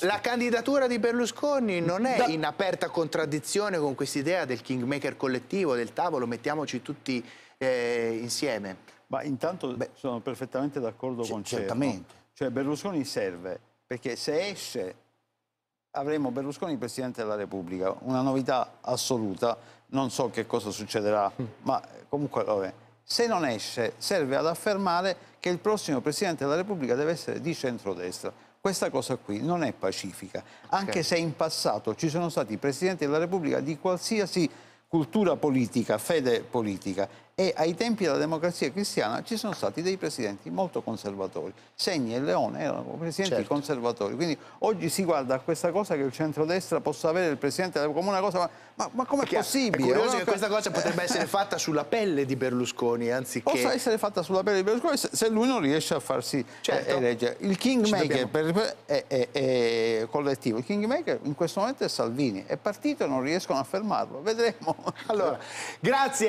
La candidatura di Berlusconi non è in aperta contraddizione con quest'idea del kingmaker collettivo, del tavolo, mettiamoci tutti eh, insieme. Ma intanto Beh, sono perfettamente d'accordo con Certamente. Cioè Berlusconi serve, perché se esce avremo Berlusconi Presidente della Repubblica, una novità assoluta, non so che cosa succederà, mm. ma comunque vabbè. Se non esce, serve ad affermare che il prossimo Presidente della Repubblica deve essere di centrodestra. Questa cosa qui non è pacifica, anche okay. se in passato ci sono stati Presidenti della Repubblica di qualsiasi cultura politica, fede politica e ai tempi della democrazia cristiana ci sono stati dei presidenti molto conservatori. Segni e Leone erano presidenti certo. conservatori, quindi oggi si guarda a questa cosa che il centrodestra possa avere il presidente come una cosa, ma, ma com'è possibile? È curioso che questa cosa potrebbe essere fatta sulla pelle di Berlusconi, anziché... Possa essere fatta sulla pelle di Berlusconi se lui non riesce a farsi eh, certo. eleggere. Il kingmaker dobbiamo... è, è, è, collettivo, il kingmaker in questo momento è Salvini, è partito e non riescono a fermarlo, vedremo. Allora, grazie.